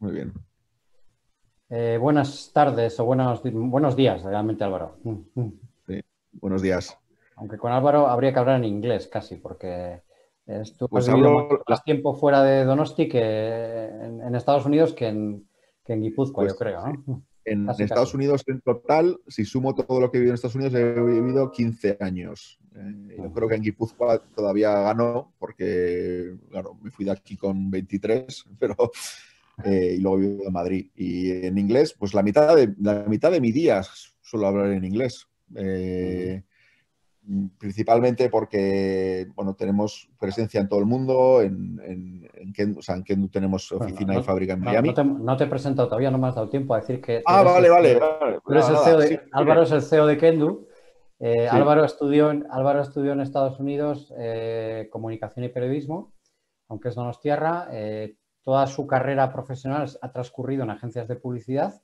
Muy bien. Eh, buenas tardes o buenos, buenos días, realmente, Álvaro. Mm, mm. Sí, buenos días. Aunque con Álvaro habría que hablar en inglés casi, porque tú pues has vivido más tiempo fuera de Donosti que en, Estados Unidos que en, que Guipúzcoa, yo pues creo, mm, En Estados Unidos, en total, si sumo todo lo que he vivido en Estados Unidos, he vivido 15 años. Eh, yo creo que en Guipúzcoa todavía ganó, porque, claro, me fui de aquí con 23, pero eh, y luego vivo en Madrid. Y en inglés, pues la mitad de, la mitad de mi día suelo hablar en inglés. Eh, principalmente porque bueno, tenemos presencia en todo el mundo, en, en, tenemos oficina y fábrica en Miami. No te, he presentado todavía, no me has dado tiempo a decir que... Ah, vale, vale, e pues e Álvaro es el CEO de Kendu. Eh, Álvaro, estudió en, Álvaro estudió en Estados Unidos comunicación y periodismo, aunque es nos Eh, toda su carrera profesional ha transcurrido en agencias de publicidad,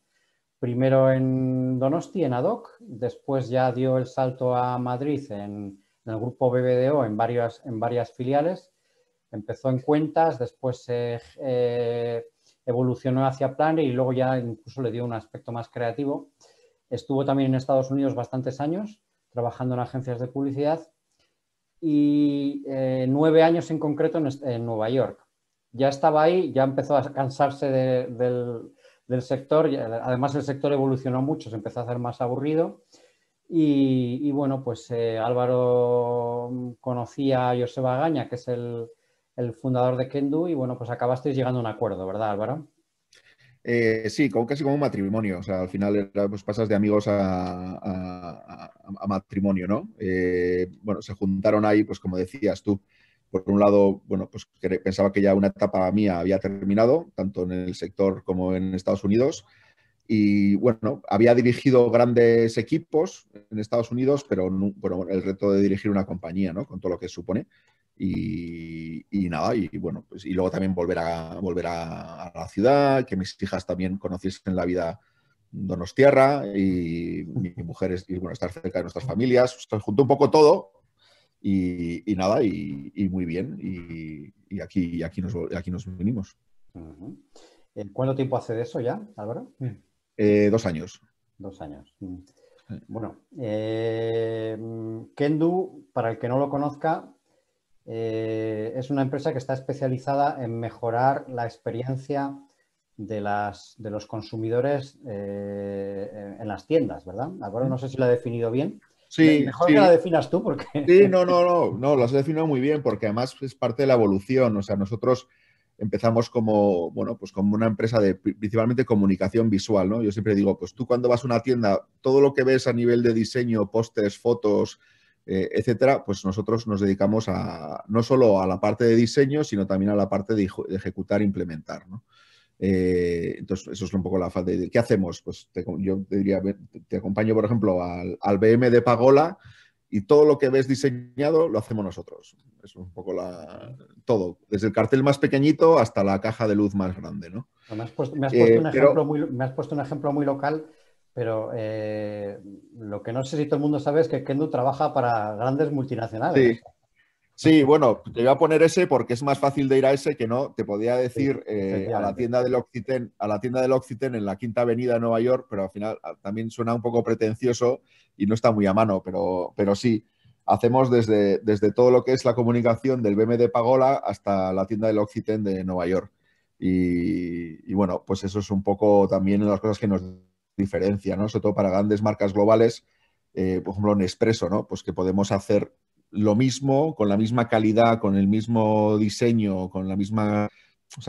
primero en Donosti, en ADOC, después ya dio el salto a Madrid en, el grupo BBDO en varias, filiales, empezó en cuentas, después eh, evolucionó hacia plan y luego ya incluso le dio un aspecto más creativo. Estuvo también en Estados Unidos bastantes años trabajando en agencias de publicidad y eh, nueve años en concreto en Nueva York ya estaba ahí, ya empezó a cansarse del, del, sector, además el sector evolucionó mucho, se empezó a hacer más aburrido. Y, bueno, pues eh, Álvaro conocía a Joseba Gaña, que es el, fundador de Kendu, y bueno, pues acabasteis llegando a un acuerdo, ¿verdad, Álvaro? Eh, sí, como, casi como un matrimonio. O sea, al final pues, pasas de amigos a, matrimonio, ¿no? Eh, bueno, se juntaron ahí, pues como decías tú, por un lado, bueno, pues pensaba que ya una etapa mía había terminado, tanto en el sector como en Estados Unidos. Y bueno, había dirigido grandes equipos en Estados Unidos, pero el reto de dirigir una compañía, ¿no? Con todo lo que supone. Y, nada, y bueno, pues, y luego también volver a volver a, la ciudad, que mis hijas también conociesen la vida donostierra y, y mujeres, y bueno, estar cerca de nuestras familias, Se junto un poco todo y, nada, y, muy bien. Y, aquí, aquí, nos, aquí nos vinimos. Eh, ¿Cuánto tiempo hace de eso ya, Álvaro? Eh, dos años. Dos años. Mm. Bueno, eh, Kendu, para el que no lo conozca, eh, es una empresa que está especializada en mejorar la experiencia de, las, de los consumidores en las tiendas, ¿verdad? ahora no sé si lo ha definido bien. Sí, Mejor que la definas tú, porque. Sí, no, no, no, no, las has definido muy bien, porque además es parte de la evolución. O sea, nosotros empezamos como, bueno, pues como una empresa de principalmente comunicación visual, ¿no? Yo siempre digo, pues tú cuando vas a una tienda, todo lo que ves a nivel de diseño, pósters, fotos, eh, etcétera, pues nosotros nos dedicamos a no solo a la parte de diseño, sino también a la parte de, ejecutar e implementar, ¿no? Eh, entonces, eso es un poco la falta de qué hacemos. Pues yo te diría, te acompaño, por ejemplo, al, BM de Pagola y todo lo que ves diseñado lo hacemos nosotros. Es un poco la, todo, desde el cartel más pequeñito hasta la caja de luz más grande. ¿no? Me, has puesto, un ejemplo muy, local, pero eh, lo que no sé si todo el mundo sabe es que Kendo trabaja para grandes multinacionales. Sí, bueno, te voy a poner ese porque es más fácil de ir a ese que no. Te podía decir eh, a la tienda del Occitán, a la tienda del en la Quinta Avenida de Nueva York, pero al final ah, también suena un poco pretencioso y no está muy a mano, pero, pero sí. Hacemos desde, desde todo lo que es la comunicación del BMD de Pagola hasta la tienda del Occitán de Nueva York. Y, bueno, pues eso es un poco también las cosas que nos diferencia, ¿no? Sobre todo para grandes marcas globales, eh, por ejemplo, Nespresso, ¿no? Pues que podemos hacer lo mismo, con la misma calidad, con el mismo diseño, con la misma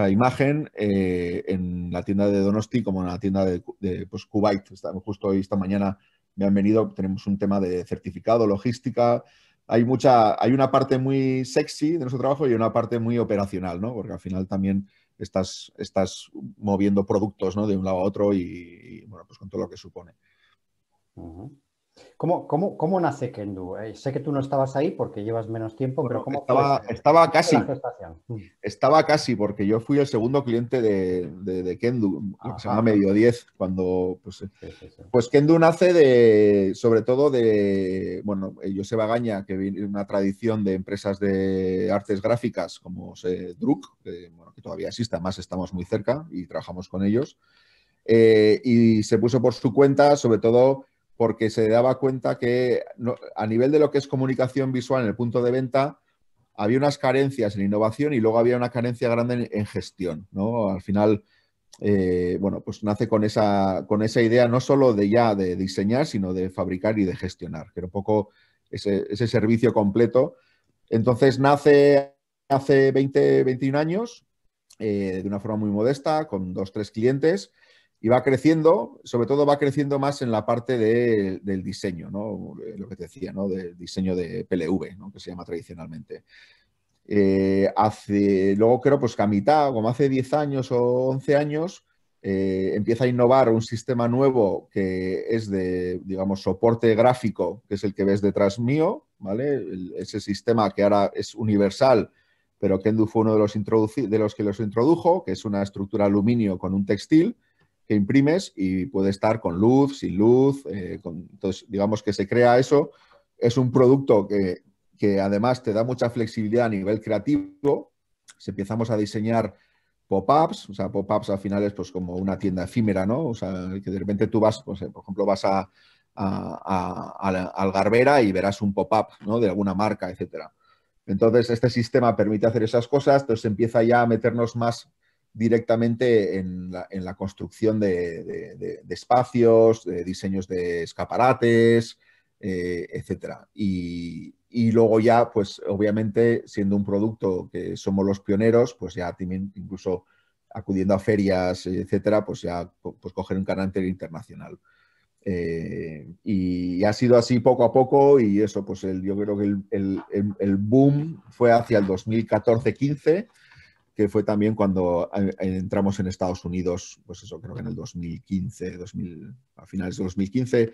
imagen eh, en la tienda de Donosti como en la tienda de, de pues, Kuwait. justo hoy, esta mañana, me han venido, tenemos un tema de certificado, logística. Hay, mucha, hay una parte muy sexy de nuestro trabajo y una parte muy operacional, ¿no? Porque al final también estás, estás moviendo productos de un lado a otro y, bueno, pues con todo lo que supone. ¿Cómo, cómo, cómo nace Kendu? Eh, sé que tú no estabas ahí porque llevas menos tiempo, pero ¿cómo estaba, estaba casi. Mm. Estaba casi, porque yo fui el segundo cliente de, de, Kendu, se llama Medio 10, cuando. Pues, eh, pues, Kendu nace de, sobre todo de. Bueno, eh, José Bagaña, que viene una tradición de empresas de artes gráficas como se, Druk, que, todavía existe, además estamos muy cerca y trabajamos con ellos. y se puso por su cuenta, sobre todo porque se daba cuenta que a nivel de lo que es comunicación visual en el punto de venta, había unas carencias en innovación y luego había una carencia grande en, gestión. ¿no? Al final, eh, bueno, pues nace con esa, con esa idea no solo de ya de diseñar, sino de fabricar y de gestionar, que era un poco ese, servicio completo. Entonces nace hace 20, 21 años, eh, de una forma muy modesta, con dos, tres clientes y va creciendo, sobre todo va creciendo más en la parte del diseño, ¿no? Eh, lo que te decía, ¿no? del diseño de PLV, que se llama tradicionalmente. Eh, hace, luego creo pues, que a mitad, como hace 10 años o 11 años, eh, empieza a innovar un sistema nuevo que es de, digamos, soporte gráfico, que es el que ves detrás mío, ¿vale? ese sistema que ahora es universal, pero Kendu fue uno de los, de los que los introdujo, que es una estructura aluminio con un textil, que imprimes y puede estar con luz, sin luz. Eh, entonces, digamos que se crea eso. Es un producto que, además te da mucha flexibilidad a nivel creativo. Si empezamos a diseñar pop-ups, o sea, pop-ups al final es pues como una tienda efímera, ¿no? O sea, que de repente tú vas, pues, eh, por ejemplo, vas a, al Garbera y verás un pop-up, ¿no? De alguna marca, etcétera. Entonces, este sistema permite hacer esas cosas, entonces empieza ya a meternos más directamente en la, construcción de, espacios, de diseños de escaparates, eh, etcétera. Y, luego ya, pues obviamente, siendo un producto que somos los pioneros, pues ya incluso acudiendo a ferias, etcétera, pues ya pues coger un carácter internacional. Eh, y, ha sido así poco a poco y eso, pues el, yo creo que el, el boom fue hacia el 2014-15 que fue también cuando eh, entramos en Estados Unidos, pues eso creo que en el 2015, 2000, a finales de 2015,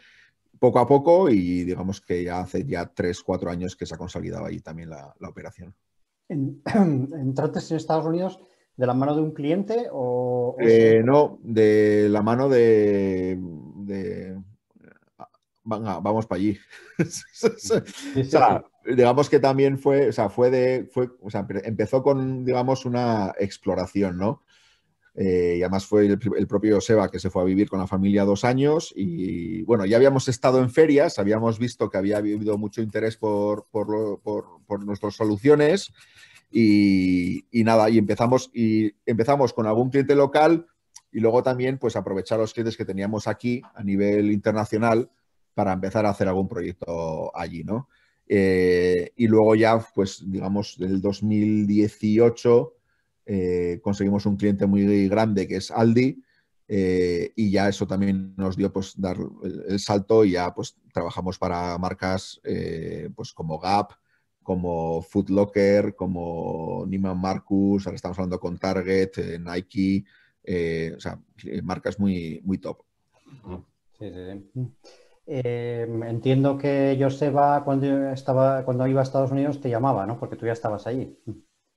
poco a poco y digamos que ya hace ya tres cuatro años que se ha consolidado ahí también la, la operación. ¿Entraste en Estados Unidos de la mano de un cliente o...? Eh, no, de la mano de... Ah, venga, vamos para allí. digamos que también fue, o sea, fue de, fue, o sea, empezó con, digamos, una exploración, ¿no? Eh, y además fue el, propio Seba que se fue a vivir con la familia dos años y bueno, ya habíamos estado en ferias, habíamos visto que había habido mucho interés por, nuestras soluciones y, nada, y empezamos, y empezamos con algún cliente local y luego también pues aprovechar los clientes que teníamos aquí a nivel internacional para empezar a hacer algún proyecto allí, ¿no? Eh, y luego ya, pues digamos, del 2018 eh, conseguimos un cliente muy grande que es Aldi. Eh, y ya eso también nos dio pues dar el, salto y ya pues trabajamos para marcas pues como Gap, como Foot Locker, como Neiman Marcus, ahora estamos hablando con Target, Nike, o sea, marcas muy, muy top. Sí, sí, sí. Mm. Em, entiendo que Joseba, cuando, estaba, cuando iba a Estados Unidos, te llamaba, ¿no? Porque tú ya estabas allí.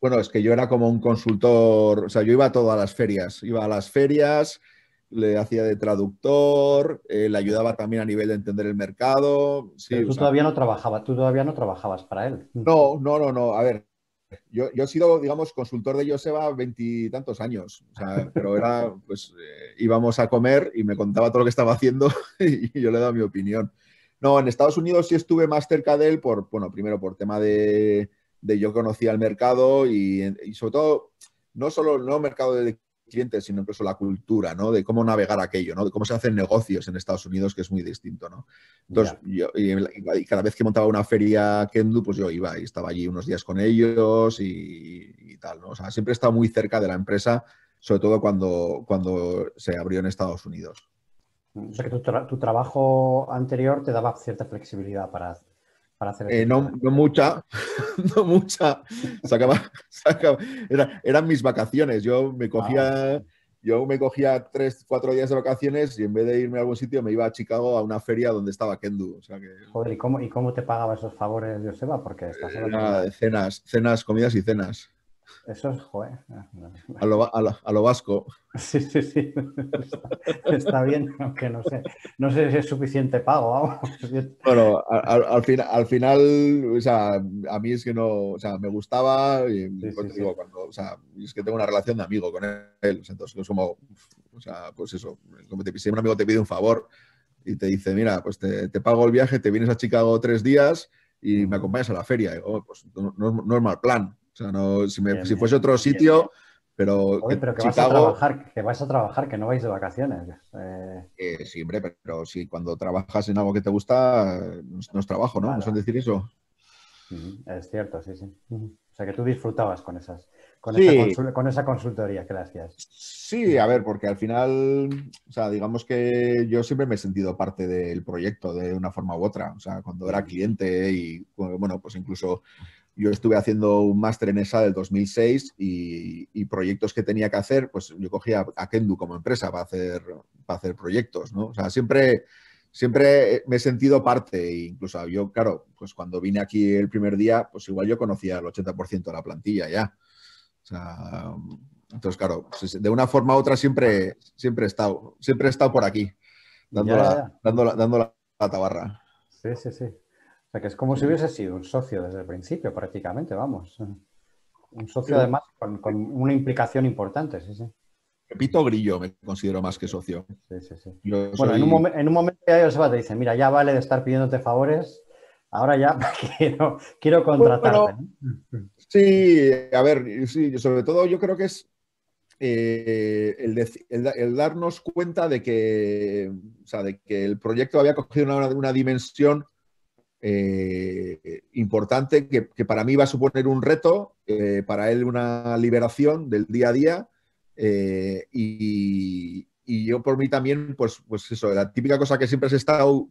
Bueno, es que yo era como un consultor, o sea, yo iba a todas las ferias, iba a las ferias, le hacía de traductor, eh, le ayudaba también a nivel de entender el mercado. Pero tú todavía no trabajabas, tú todavía no trabajabas para él. No, no, no, no. A ver, yo, he sido, digamos, consultor de Joseba veintitantos años, o sea, pero era, pues, eh, íbamos a comer y me contaba todo lo que estaba haciendo y yo le daba mi opinión. No, en Estados Unidos sí estuve más cerca de él por, bueno, primero por tema de, yo conocía el mercado y, sobre todo, no solo no mercado de clientes, sino incluso la cultura, ¿no? De cómo navegar aquello, ¿no? De cómo se hacen negocios en Estados Unidos, que es muy distinto, ¿no? Entonces, yo, y, cada vez que montaba una feria Kendu, pues yo iba y estaba allí unos días con ellos y, tal, ¿no? O sea, siempre he estado muy cerca de la empresa, sobre todo cuando, cuando se abrió en Estados Unidos. O sea que tu trabajo anterior te daba cierta flexibilidad para eh, no, mucha, no mucha. eran mis vacaciones. Yo me cogía. Yo me cogía tres, cuatro días de vacaciones y en vez de irme a algún sitio me iba a Chicago a una feria donde estaba Kendu. Joder, ¿y cómo, ¿y cómo te pagaba esos favores, Joseba? Porque eh, cenas, cenas, comidas y cenas. Eso es, joder. A lo, vasco. Sí, sí, sí. Está, bien, aunque no sé, no sé si es suficiente pago. Bueno, al, final, al final, o sea, a mí es que no, o sea, me gustaba y pues Cuando, es que tengo una relación de amigo con él, entonces o sea, pues eso, como te, si un amigo te pide un favor y te dice, mira, pues te, pago el viaje, te vienes a Chicago tres días y me acompañas a la feria. Oh, pues no es mal plan o sea, no, si, fuese otro sitio, pero. Oye, pero que, vas a trabajar, que vas a trabajar, que no vais de vacaciones. Eh, eh, sí, hombre, pero si cuando trabajas en algo que te gusta, no es trabajo, ¿no? Claro. decir eso. Es cierto, sí, sí. O sea, que tú disfrutabas con esas. Con, esa consultoría que le Sí, a ver, porque al final, o sea, digamos que yo siempre me he sentido parte del proyecto de una forma u otra, o sea, cuando era cliente y, bueno, pues incluso yo estuve haciendo un máster en ESA del 2006 y, proyectos que tenía que hacer, pues yo cogía a Kendu como empresa para hacer, para hacer proyectos, ¿no? O sea, siempre, siempre me he sentido parte, e incluso yo, claro, pues cuando vine aquí el primer día, pues igual yo conocía el 80% de la plantilla ya. entonces, claro, de una forma u otra siempre, siempre, he, estado, siempre estado por aquí, dando, dando, la tabarra. Sí, sí, sí que es como si hubiese sido un socio desde el principio, prácticamente, vamos. Un socio, además, con, una implicación importante, sí, sí. Grillo me considero más que socio. Sí, sí, sí. bueno, en, un momento ya te dice, mira, ya vale de estar pidiéndote favores, ahora ya quiero, quiero contratarte. sí, a ver, sí, sobre todo yo creo que es eh, el, darnos cuenta de que, o sea, de que el proyecto había cogido una dimensión eh, importante que, para mí va a suponer un reto, eh, para él una liberación del día a día eh, y, yo por mí también, pues, pues eso, la típica cosa que siempre has estado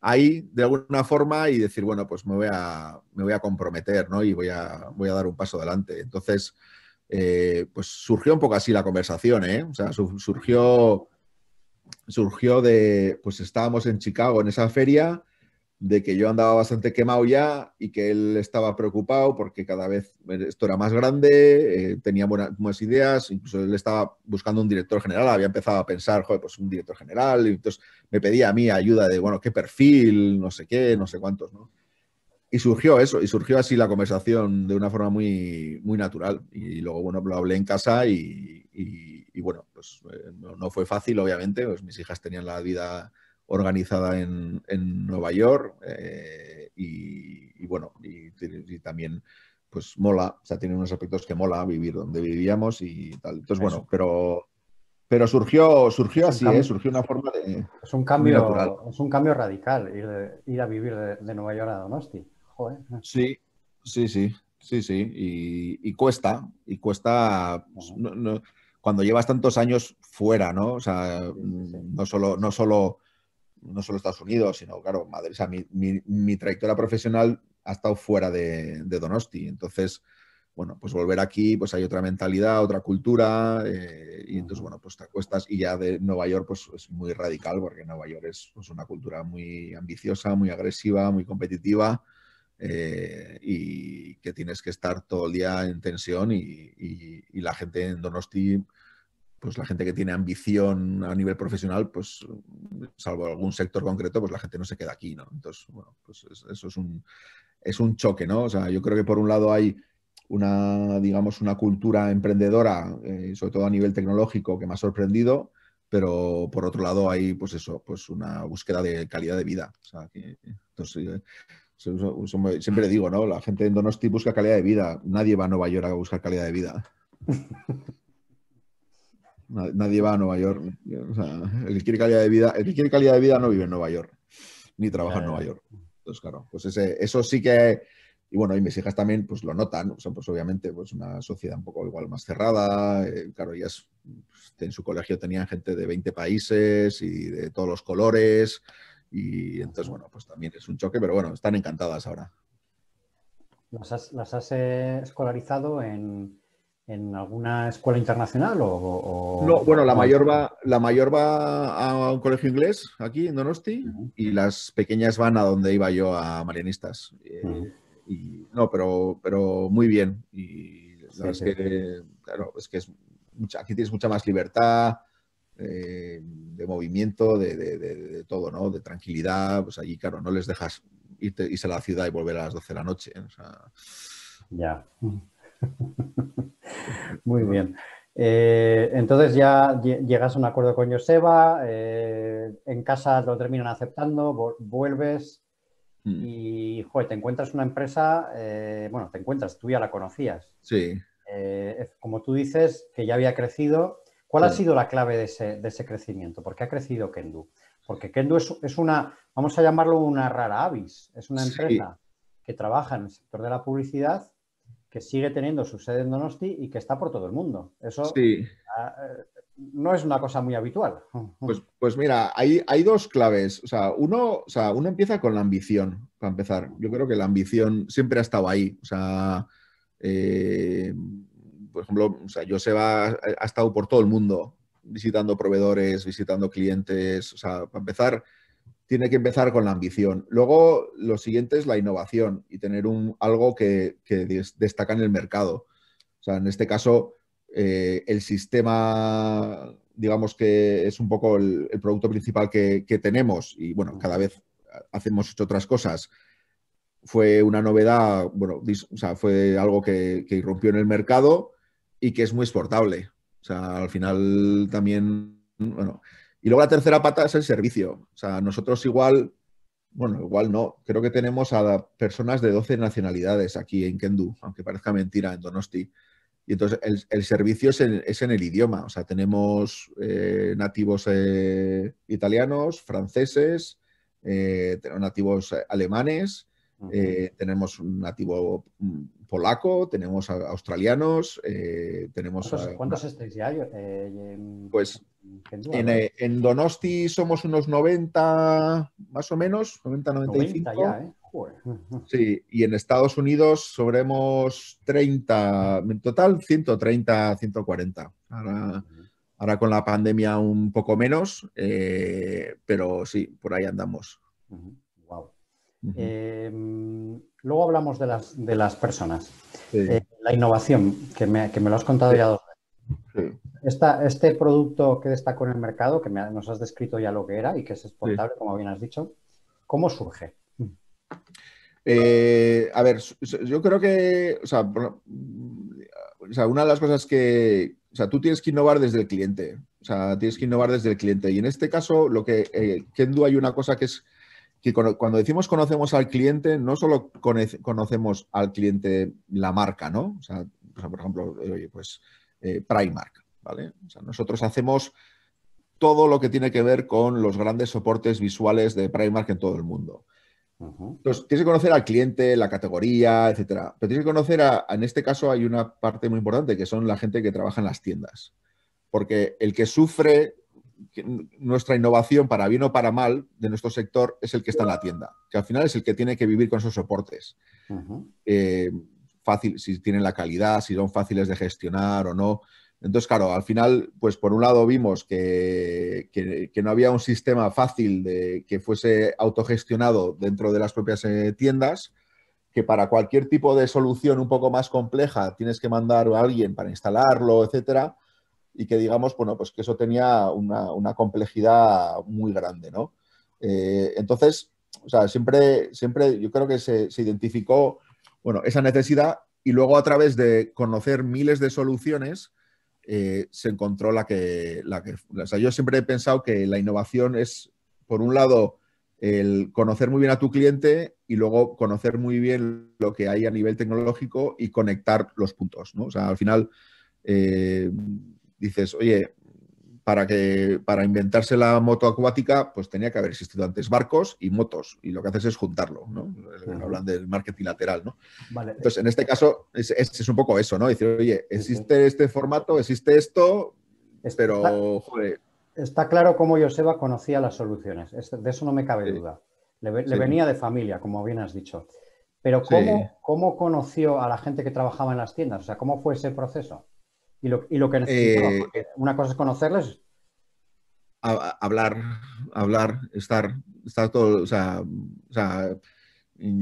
ahí de alguna forma y decir, bueno, pues me voy a, me voy a comprometer y voy a, voy a dar un paso adelante. Entonces, pues surgió un poco así la conversación, O sea, surgió surgió de, pues estábamos en Chicago en esa feria de que yo andaba bastante quemado ya y que él estaba preocupado porque cada vez eh, esto era más grande, eh, tenía buenas, ideas, incluso él estaba buscando un director general, había empezado a pensar, joder, pues un director general, y entonces me pedía a mí ayuda de, bueno, qué perfil, no sé qué, no sé cuántos, ¿no? Y surgió eso, y surgió así la conversación de una forma muy, muy natural. Y luego, bueno, lo hablé en casa y, bueno, pues eh, no, no fue fácil, obviamente, pues mis hijas tenían la vida organizada en, en Nueva York eh, y, bueno, y, también pues mola, o sea, tiene unos aspectos que mola vivir donde vivíamos y tal. Entonces, bueno, pero, pero surgió, surgió así, ¿eh? surgió una forma de... Es un cambio, es un cambio radical ir, a vivir de, Nueva York a Donosti. Sí, sí, sí, sí, sí. Y, cuesta, y cuesta... Pues, cuando llevas tantos años fuera, ¿no? O sea, no solo, no solo no solo Estados Unidos, sino, claro, Madrid. O sea, mi, mi, trayectoria profesional ha estado fuera de, Donosti. Entonces, bueno, pues volver aquí, pues hay otra mentalidad, otra cultura, eh, y entonces, bueno, pues te acuestas y ya de Nueva York, pues es muy radical, porque Nueva York es pues, una cultura muy ambiciosa, muy agresiva, muy competitiva, eh, y que tienes que estar todo el día en tensión y la gente en Donosti pues la gente que tiene ambición a nivel profesional, pues salvo algún sector concreto, pues la gente no se queda aquí, ¿no? Entonces, bueno, pues eso es un, es un choque, ¿no? O sea, yo creo que por un lado hay una, digamos, una cultura emprendedora, eh, sobre todo a nivel tecnológico, que me ha sorprendido, pero por otro lado hay, pues eso, pues una búsqueda de calidad de vida. O sea, entonces, eh, siempre digo, ¿no? La gente en Donosti busca calidad de vida, nadie va a Nueva York a buscar calidad de vida. Nadie va a Nueva York. el que quiere calidad de vida, el que quiere calidad de vida no vive en Nueva York, ni trabaja en Nueva York. Entonces, claro, pues ese, eso sí que. Y bueno, y mis hijas también pues lo notan, o pues obviamente pues una sociedad un poco igual más cerrada, eh, claro, ellas pues, en su colegio tenían gente de 20 países y de todos los colores, y entonces, bueno, pues también es un choque, pero bueno, están encantadas ahora. ¿Las has, eh, escolarizado en, en alguna escuela internacional o...? no, bueno, la mayor, va, la mayor va a un colegio inglés aquí en Donosti y las pequeñas van a donde iba yo a Marianistas. Eh, y, no, pero, pero muy bien. Y es que, claro, es que es aquí tienes mucha más libertad eh, de movimiento, de, de, todo, ¿no? De tranquilidad. Pues allí, claro, no les dejas irte, irse a la ciudad y volver a las 12 de la noche. Ya. Muy bien. Eh, entonces ya llegas a un acuerdo con Joseba, eh, en casa lo terminan aceptando, vuelves mm. y te encuentras una empresa, eh, bueno, te encuentras, tú ya la conocías. Sí. como tú dices, que ya había crecido. ¿Cuál ha sido la clave de ese, crecimiento? ¿Por qué ha crecido Kendu? Porque Kendu es, una, vamos a llamarlo una rara avis, es una empresa que trabaja en el sector de la publicidad que sigue teniendo su sede en Donosti y que está por todo el mundo. Eso ah, eh, no es una cosa muy habitual. Pues, pues mira, hay, hay, dos claves. O sea, uno, sea, uno empieza con la ambición, para empezar. Yo creo que la ambición siempre ha estado ahí. O sea, eh, por ejemplo, o sea, Joseba ha, estado por todo el mundo visitando proveedores, visitando clientes. O sea, para empezar, tiene que empezar con la ambición. Luego, lo siguiente es la innovación y tener un, algo que, destaca en el mercado. O sea, en este caso, eh, el sistema, digamos que es un poco el, producto principal que, tenemos y bueno, cada vez hacemos otras cosas. Fue una novedad, bueno, o sea, fue algo que, que irrumpió en el mercado y que es muy exportable. O sea, al final también, bueno, y luego la tercera pata es el servicio. O sea, nosotros igual, bueno, igual no, creo que tenemos a personas de 12 nacionalidades aquí en Kendu, aunque parezca mentira, en Donosti. Y entonces el, servicio es en, el idioma. O sea, tenemos eh, nativos eh, italianos, franceses, eh, nativos eh, alemanes, tenemos un nativo mm, polaco, tenemos australianos, tenemos... ¿Cuántos, estáis ya? pues en, eh, en, Donosti somos unos 90, más o menos, 90, 95. ¿eh? Sí, y en Estados Unidos sobremos 30, en total 130, 140. Ahora, con la pandemia un poco menos, eh, pero sí, por ahí andamos. Em, luego hablamos de las, de las personas. la innovación, que me, que me, lo has contado ya dos este producto que destaca en el mercado, que nos has descrito ya lo que era y que es exportable, como bien has dicho, ¿cómo surge? Eh, a ver, yo creo que, o sea, una de las cosas que, o sea, tú tienes que innovar desde el cliente, o sea, tienes que innovar desde el cliente. Y en este caso, lo que, eh, hay una cosa que es que cuando decimos conocemos al cliente, no solo conocemos al cliente la marca, ¿no? O sea, por ejemplo, eh, oye, pues eh, Primark. ¿vale? O sea, nosotros hacemos todo lo que tiene que ver con los grandes soportes visuales de Primark en todo el mundo. Entonces, tienes que conocer al cliente, la categoría, etcétera. Pero tienes que conocer, a, en este caso, hay una parte muy importante que son la gente que trabaja en las tiendas. Porque el que sufre nuestra innovación, para bien o para mal, de nuestro sector, es el que está en la tienda, que al final es el que tiene que vivir con esos soportes fácil, si tienen la calidad, si son fáciles de gestionar o no. Entonces, claro, al final, pues por un lado vimos que, que, no había un sistema fácil de, que fuese autogestionado dentro de las propias eh, tiendas, que para cualquier tipo de solución un poco más compleja tienes que mandar a alguien para instalarlo, etcétera, y que digamos, bueno, pues que eso tenía una, una complejidad muy grande, ¿no? Eh, entonces, o sea, siempre, siempre yo creo que se, se identificó bueno, esa necesidad y luego a través de conocer miles de soluciones eh, se encontró la que, la que... O sea, yo siempre he pensado que la innovación es, por un lado, el conocer muy bien a tu cliente y luego conocer muy bien lo que hay a nivel tecnológico y conectar los puntos, ¿no? O sea, al final eh, dices, oye, para, que, para inventarse la moto acuática, pues tenía que haber existido antes barcos y motos, y lo que haces es juntarlo, ¿no? Eh, hablan del marketing lateral, ¿no? Entonces, en este caso, es, es, un poco eso, ¿no? Decir, oye, existe este formato, existe esto, pero, joder. Está claro cómo Joseba conocía las soluciones, de eso no me cabe duda. Le, venía de familia, como bien has dicho. Pero ¿cómo, ¿cómo conoció a la gente que trabajaba en las tiendas? O sea, ¿cómo fue ese proceso? Y lo, que necesito, eh, una cosa es conocerles. hablar, hablar, estar, estar todo, o sea,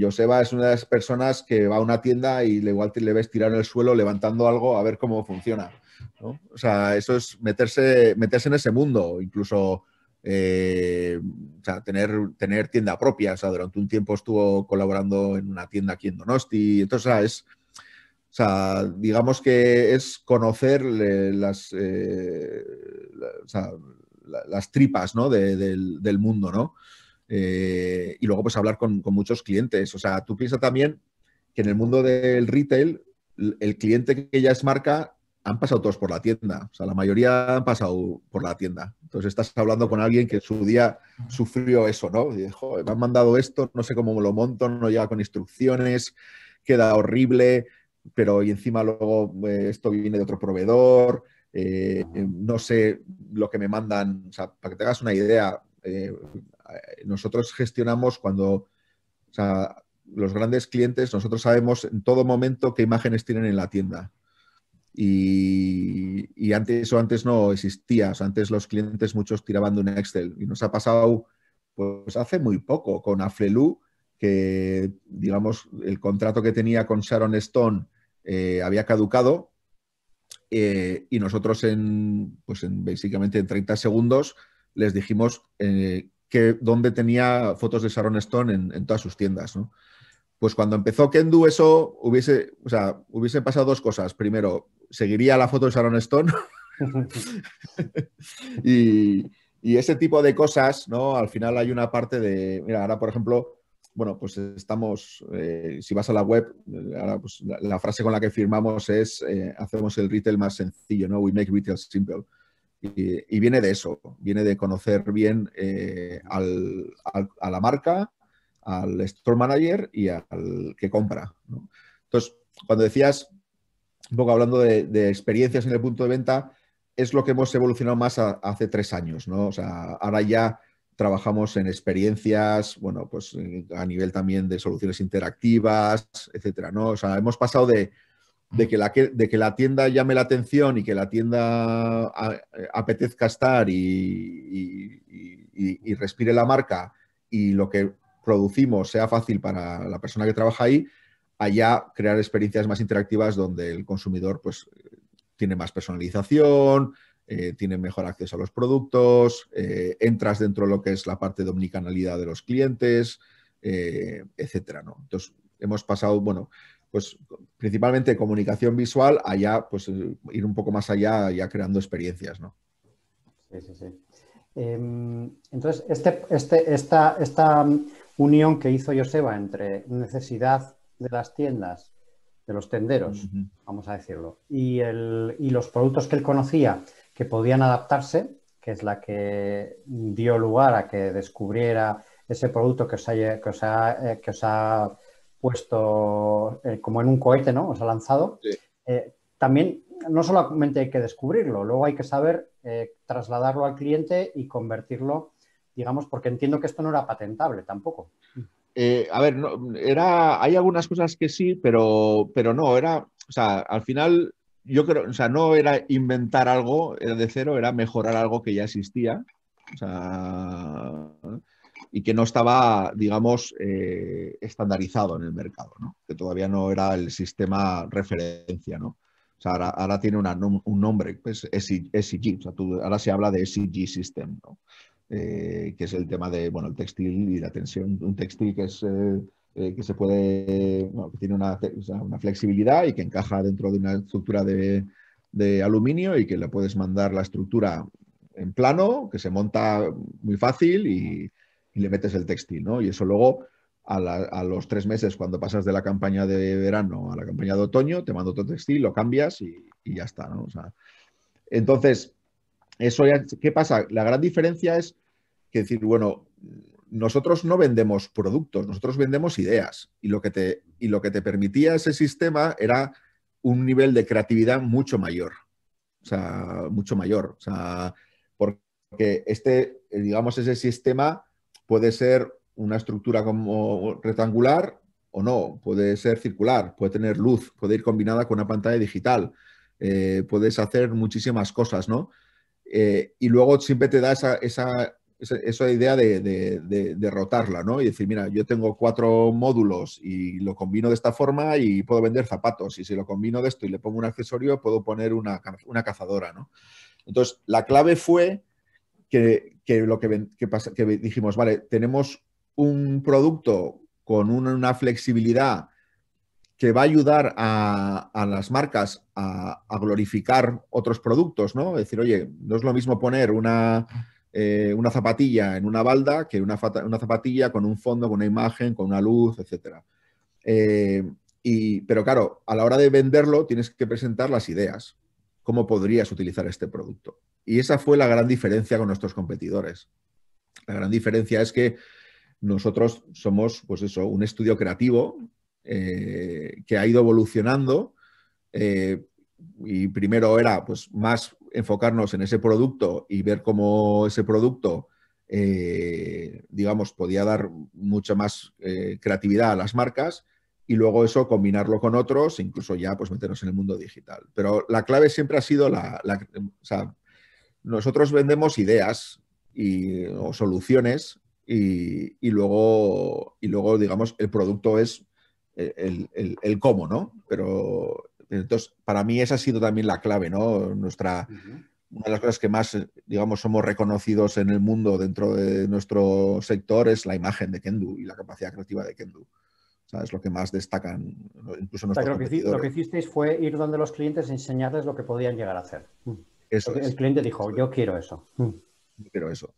Joseba es una de las personas que va a una tienda y igual le ves tirar en el suelo levantando algo a ver cómo funciona. O sea, eso es meterse, meterse en ese mundo, incluso eh, tener, tener tienda propia. O sea, durante un tiempo estuvo colaborando en una tienda aquí en Donosti. Entonces, es, o sea, digamos que es conocer las, eh, las tripas del, mundo, ¿no? Eh, y luego pues hablar con, muchos clientes. O sea, tú piensas también que en el mundo del retail, el cliente que ya es marca, han pasado todos por la tienda. O sea, la mayoría han pasado por la tienda. Entonces estás hablando con alguien que su día sufrió eso, ¿no? Y dijo, me han mandado esto, no sé cómo lo monto, no llega con instrucciones, queda horrible pero y encima luego eh, esto viene de otro proveedor, eh, no sé lo que me mandan, o sea, para que te hagas una idea, eh, nosotros gestionamos cuando, los grandes clientes, nosotros sabemos en todo momento qué imágenes tienen en la tienda. Y, antes eso antes no existía, o sea, antes los clientes muchos tiraban de un Excel y nos ha pasado pues hace muy poco con Aflelu, que, digamos, el contrato que tenía con Sharon Stone eh, había caducado eh, y nosotros en, pues en, básicamente en 30 segundos les dijimos eh, que, dónde tenía fotos de Sharon Stone en, todas sus tiendas, Pues cuando empezó Kendu eso hubiese, o sea, hubiese pasado dos cosas. Primero, seguiría la foto de Sharon Stone y, y, ese tipo de cosas, ¿no? Al final hay una parte de, mira, ahora por ejemplo, bueno, pues estamos, eh, si vas a la web, eh, pues, la, frase con la que firmamos es, eh, hacemos el retail más sencillo, ¿no? We make retail simple. Y, viene de eso, viene de conocer bien a la marca, al store manager y al que compra. Entonces, cuando decías, un poco hablando de, experiencias en el punto de venta, es lo que hemos evolucionado más hace tres años, ¿no? O sea, ahora ya trabajamos en experiencias, bueno, pues eh, a nivel también de soluciones interactivas, etcétera, O sea, hemos pasado de, de, que, la, tienda llame la atención y que la tienda eh, apetezca estar y, respire la marca y lo que producimos sea fácil para la persona que trabaja ahí, allá crear experiencias más interactivas donde el consumidor pues eh, tiene más personalización, eh, tienen mejor acceso a los productos, eh, entras dentro de lo que es la parte de omnicanalidad de los clientes, eh, etcétera. Entonces, hemos pasado, bueno, pues principalmente comunicación visual, allá, pues ir un poco más allá, ya creando experiencias, ¿no? Sí, sí, sí. Em, entonces, este, este, esta, unión que hizo Joseba entre necesidad de las tiendas, de los tenderos, vamos a decirlo, y, el, y los productos que él conocía, que podían adaptarse, que es la que dio lugar a que descubriera ese producto que os, que ha, eh, que os ha, puesto eh, como en un cohete, ¿no? Os ha lanzado. Eh, también no solamente hay que descubrirlo, luego hay que saber trasladarlo al cliente y convertirlo, digamos, porque entiendo que esto no era patentable tampoco. a ver, era, hay algunas cosas que sí, pero, pero no, era, o sea, al final yo creo, o sea, no era inventar algo de cero, era mejorar algo que ya existía. y que no estaba, digamos, eh, estandarizado en el mercado, ¿no? que todavía no era el sistema referencia. ¿no? O sea, ahora, tiene un nombre, pues SIG. o sea, ahora se habla de SIG System, ¿no? Eh, que es el tema de, bueno, el textil y la tensión, un textil que es... Eh, eh, que se puede, que tiene una, flexibilidad y que encaja dentro de una estructura de, aluminio y que le puedes mandar la estructura en plano, que se monta muy fácil y, le metes el textil, ¿no? Y eso luego a, los tres meses, cuando pasas de la campaña de verano a la campaña de otoño, te mando otro textil, lo cambias y, ya está, ¿no? O sea, entonces, eso ya, ¿qué pasa? La gran diferencia es que decir, bueno, nosotros no vendemos productos, nosotros vendemos ideas. Y lo que te, y lo que te permitía ese sistema era un nivel de creatividad mucho mayor. O sea, mucho mayor. O sea, porque este, digamos, ese sistema puede ser una estructura como rectangular o no, puede ser circular, puede tener luz, puede ir combinada con una pantalla digital, eh, puedes hacer muchísimas cosas, ¿no? Eh, y luego siempre te da esa esa, idea de, de, rotarla, ¿no? Y decir, mira, yo tengo cuatro módulos y lo combino de esta forma y puedo vender zapatos. Y si lo combino de esto y le pongo un accesorio, puedo poner una, una cazadora, ¿no? Entonces, la clave fue que, lo que, dijimos, vale, tenemos un producto con una, flexibilidad que va a ayudar a, las marcas a, a, glorificar otros productos, ¿no? Es decir, oye, no es lo mismo poner una, eh, una zapatilla en una balda que una, zapatilla con un fondo, con una imagen, con una luz, etc. Eh, y, pero claro, a la hora de venderlo tienes que presentar las ideas, cómo podrías utilizar este producto. Y esa fue la gran diferencia con nuestros competidores. La gran diferencia es que nosotros somos, pues eso, un estudio creativo eh, que ha ido evolucionando. y primero era pues, más enfocarnos en ese producto y ver cómo ese producto, eh, digamos, podía dar mucha más eh, creatividad a las marcas y luego eso combinarlo con otros, incluso ya pues meternos en el mundo digital. Pero la clave siempre ha sido la, o sea, nosotros vendemos ideas y, o soluciones y, luego, y luego, digamos, el producto es eh, el, el, cómo, ¿no? Pero entonces, para mí esa ha sido también la clave, ¿no? Nuestra, Una de las cosas que más, eh, digamos, somos reconocidos en el mundo dentro de nuestro sector es la imagen de Kendu y la capacidad creativa de Kendu. es lo que más destacan, incluso lo, que, hicisteis fue ir donde los clientes e enseñarles lo que podían llegar a hacer. Mm. Eso El cliente dijo, mm. yo quiero eso. Yo quiero eso.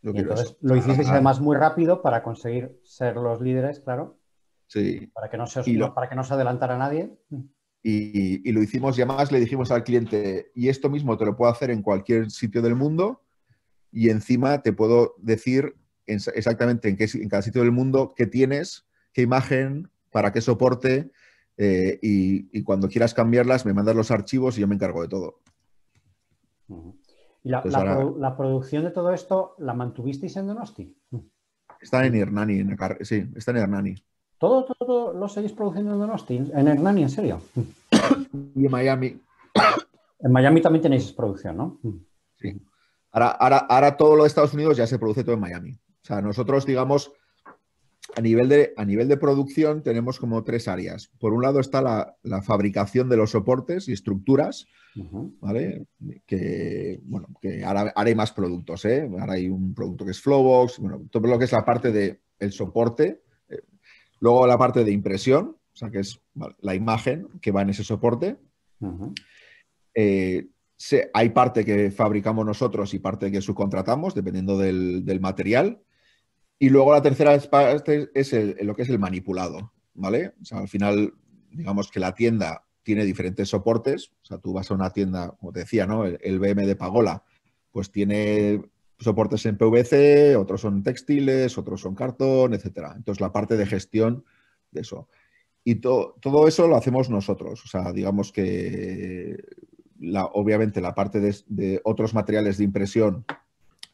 lo hicisteis ah. además muy rápido para conseguir ser los líderes, claro. Sí. Para que no se, para que no se adelantara nadie. Mm. Y, lo hicimos ya más le dijimos al cliente, y esto mismo te lo puedo hacer en cualquier sitio del mundo y encima te puedo decir exactamente en, qué, en cada sitio del mundo qué tienes, qué imagen, para qué soporte eh, y, cuando quieras cambiarlas me mandas los archivos y yo me encargo de todo. ¿Y pues la, producción de todo esto la mantuvisteis en Donosti? Están en Hernani, sí, están en Hernani. Todo, todo, lo seguís produciendo en Austin, en Hernani, en serio. Y en Miami. En Miami también tenéis producción, ¿no? Sí. Ahora, ahora, ahora todo lo de Estados Unidos ya se produce todo en Miami. O sea, nosotros, digamos, a nivel de, a nivel de producción tenemos como tres áreas. Por un lado está la, fabricación de los soportes y estructuras, ¿vale? Que, bueno, que ahora, hay más productos, ¿eh? Ahora hay un producto que es Flowbox, bueno, todo lo que es la parte del el soporte Luego la parte de impresión, o sea, que es la imagen que va en ese soporte. Eh, hay parte que fabricamos nosotros y parte que subcontratamos, dependiendo del, material. Y luego la tercera parte es este lo que es el manipulado, ¿vale? O sea, al final, digamos que la tienda tiene diferentes soportes. O sea, tú vas a una tienda, como te decía, ¿no? el BM de Pagola, pues tiene soportes en PVC, otros son textiles, otros son cartón, etcétera. Entonces, la parte de gestión de eso. Y todo eso lo hacemos nosotros. O sea, digamos que obviamente la parte de, otros materiales de impresión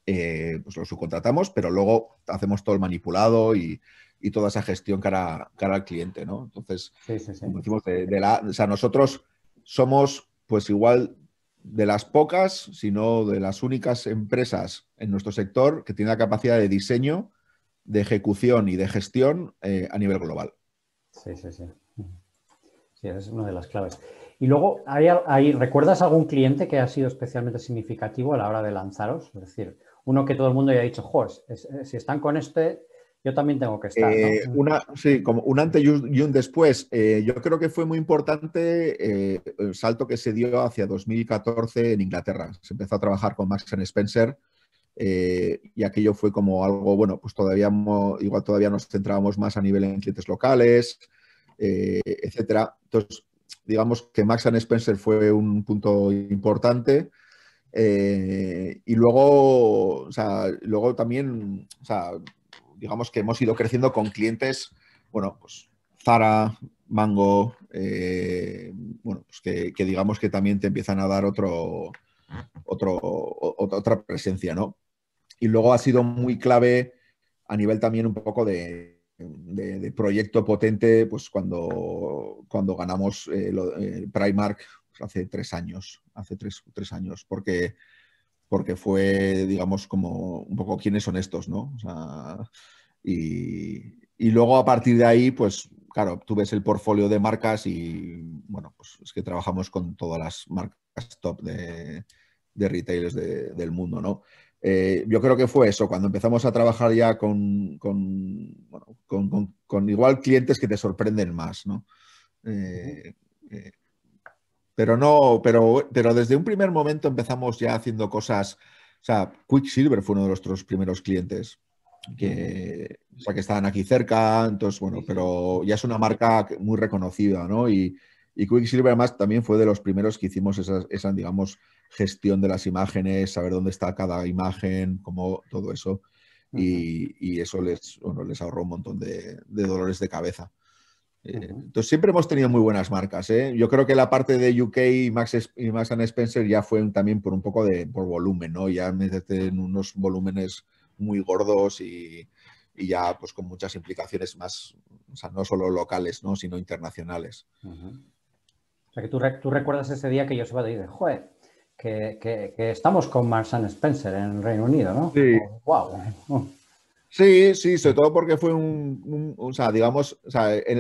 eh, pues lo subcontratamos, pero luego hacemos todo el manipulado y, toda esa gestión cara, al cliente, ¿no? Entonces, decimos, de la, o sea, nosotros somos pues igual de las pocas, sino de las únicas empresas en nuestro sector que tiene la capacidad de diseño, de ejecución y de gestión eh, a nivel global. Sí, sí, sí. Sí, es una de las claves. Y luego, ¿hay, recuerdas algún cliente que ha sido especialmente significativo a la hora de lanzaros? Es decir, uno que todo el mundo haya dicho, jo, eh, si están con este, yo también tengo que estar. Eh, una, sí, como un antes y un, después. Eh, yo creo que fue muy importante eh, el salto que se dio hacia 2014 en Inglaterra. Se empezó a trabajar con Max and Spencer y aquello fue como algo, bueno, pues todavía igual todavía nos centrábamos más a nivel en clientes locales, etcétera. Entonces, digamos que Max and Spencer fue un punto importante. y luego, luego también, o digamos que hemos ido creciendo con clientes, bueno, pues Zara, Mango, eh, bueno, pues que, digamos que también te empiezan a dar otro, otro, otra presencia, ¿no? Y luego ha sido muy clave a nivel también un poco de, proyecto potente, pues cuando, cuando ganamos eh, eh, Primark pues hace tres años, hace tres, tres años, porque porque fue, digamos, como un poco quiénes son estos, ¿no? y, luego a partir de ahí, pues claro, tú ves el portfolio de marcas y bueno, pues es que trabajamos con todas las marcas top de, de retailers del mundo, ¿no? Eh, yo creo que fue eso, cuando empezamos a trabajar ya con, igual clientes que te sorprenden más, ¿no? Pero no, pero, pero desde un primer momento empezamos ya haciendo cosas. O sea, Quicksilver fue uno de nuestros primeros clientes. Que, que estaban aquí cerca, entonces, bueno, pero ya es una marca muy reconocida, ¿no? Y, Quicksilver además también fue de los primeros que hicimos esa, esa, digamos, gestión de las imágenes, saber dónde está cada imagen, cómo todo eso. Y, eso les, les ahorró un montón de dolores de cabeza. Eh, entonces siempre hemos tenido muy buenas marcas. ¿eh? Yo creo que la parte de UK y Max, y Spencer ya fue también por un poco de por volumen, ¿no? Ya en unos volúmenes muy gordos y, ya pues con muchas implicaciones más, o sea, no solo locales, ¿no? Sino internacionales. O sea, que tú, tú, recuerdas ese día que yo se dije, joder, que, que, que, estamos con Max Spencer en Reino Unido, ¿no? Sí. wow. Sí, sí, sobre todo porque fue un, o sea, digamos, o sea, en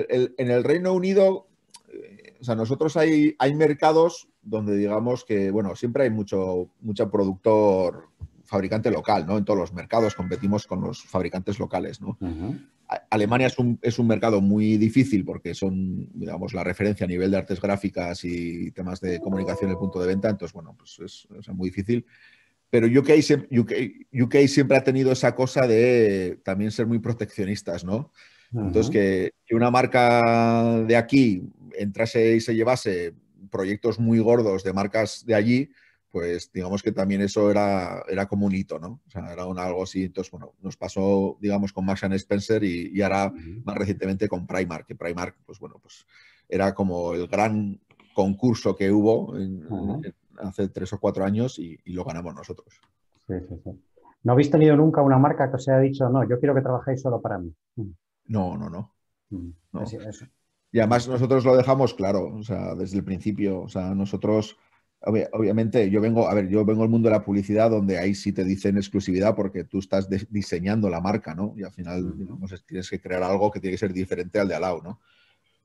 el Reino Unido, eh, o sea, nosotros hay, hay mercados donde digamos que, bueno, siempre hay mucho, mucho productor fabricante local, ¿no? En todos los mercados competimos con los fabricantes locales, ¿no? Alemania es un, es un, mercado muy difícil porque son, digamos, la referencia a nivel de artes gráficas y temas de comunicación, el punto de venta, entonces, bueno, pues es, es muy difícil. Pero UK, siempre ha tenido esa cosa de también ser muy proteccionistas, ¿no? Entonces, que, una marca de aquí entrase y se llevase proyectos muy gordos de marcas de allí, pues digamos que también eso era, era como un hito, ¿no? O sea, era un, algo así. Entonces, bueno, nos pasó, digamos, con Max Spencer y, ahora más recientemente con Primark, que Primark, pues bueno, pues era como el gran concurso que hubo en hace tres o cuatro años y, lo ganamos nosotros. Sí, sí, sí. ¿No habéis tenido nunca una marca que os haya dicho, no, yo quiero que trabajéis solo para mí? Mm. No, no, no. Mm. Y además nosotros lo dejamos claro, o sea, desde el principio. O sea, nosotros, obviamente, yo vengo, a ver, yo vengo del mundo de la publicidad donde ahí sí te dicen exclusividad porque tú estás diseñando la marca, ¿no? Y al final, tienes que crear algo que tiene que ser diferente al de al lado, ¿no?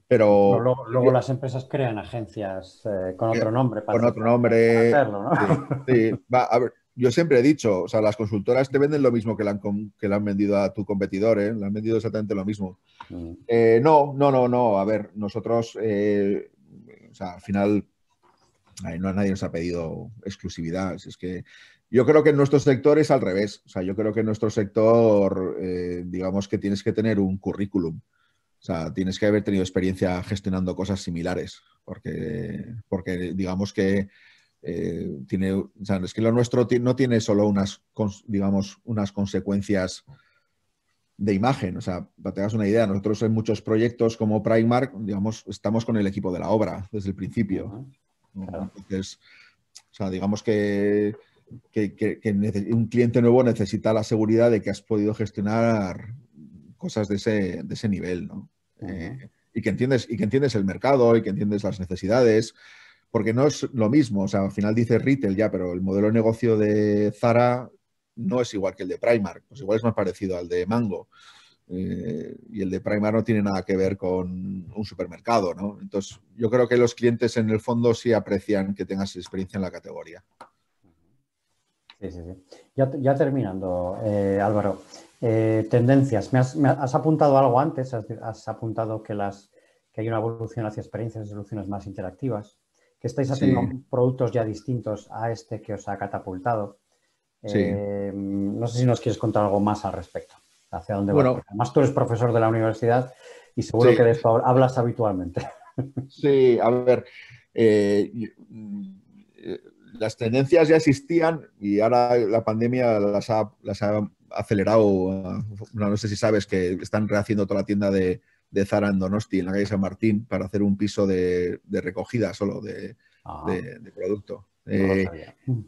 Pero luego, las empresas crean agencias eh, con otro nombre. Para con otro nombre. hacerlo, ¿no? sí, a ver, yo siempre he dicho, o sea, las consultoras te venden lo mismo que le han, vendido a tu competidor, ¿eh? le han vendido exactamente lo mismo. Mm. Eh, no, no, no, no. A ver, nosotros, eh, o sea, al final, no, nadie nos ha pedido exclusividad. es que yo creo que en nuestro sector es al revés. O sea, yo creo que en nuestro sector, digamos que tienes que tener un currículum. O sea, tienes que haber tenido experiencia gestionando cosas similares, porque, porque digamos que eh, tiene, o es que lo nuestro no tiene solo unas, digamos, unas consecuencias de imagen. O sea, para que hagas una idea, nosotros en muchos proyectos como Primark, digamos, estamos con el equipo de la obra desde el principio. o sea, digamos que, un cliente nuevo necesita la seguridad de que has podido gestionar cosas de ese, de ese nivel, ¿no? Eh, y, que entiendes, y que entiendes el mercado y que entiendes las necesidades, porque no es lo mismo, o sea, al final dice retail ya, pero el modelo de negocio de Zara no es igual que el de Primark, pues igual es más parecido al de Mango. Eh, y el de Primark no tiene nada que ver con un supermercado, ¿no? Entonces, yo creo que los clientes en el fondo sí aprecian que tengas experiencia en la categoría. Sí, sí, sí. Ya, terminando, eh, Álvaro, eh, tendencias. Me has, apuntado algo antes, has, apuntado que, las, que, hay una evolución hacia experiencias y soluciones más interactivas, que estáis haciendo productos ya distintos a este que os ha catapultado. Eh, no sé si nos quieres contar algo más al respecto, hacia dónde bueno, Además, tú eres profesor de la universidad y seguro que de hablas habitualmente. Sí, a ver. Eh, las tendencias ya existían y ahora la pandemia las las ha acelerado. Ah, no, sé si sabes que están rehaciendo toda la tienda de, de Zara en Donosti, en la calle San Martín, para hacer un piso de, recogida solo de, ah. producto. Eh, mm.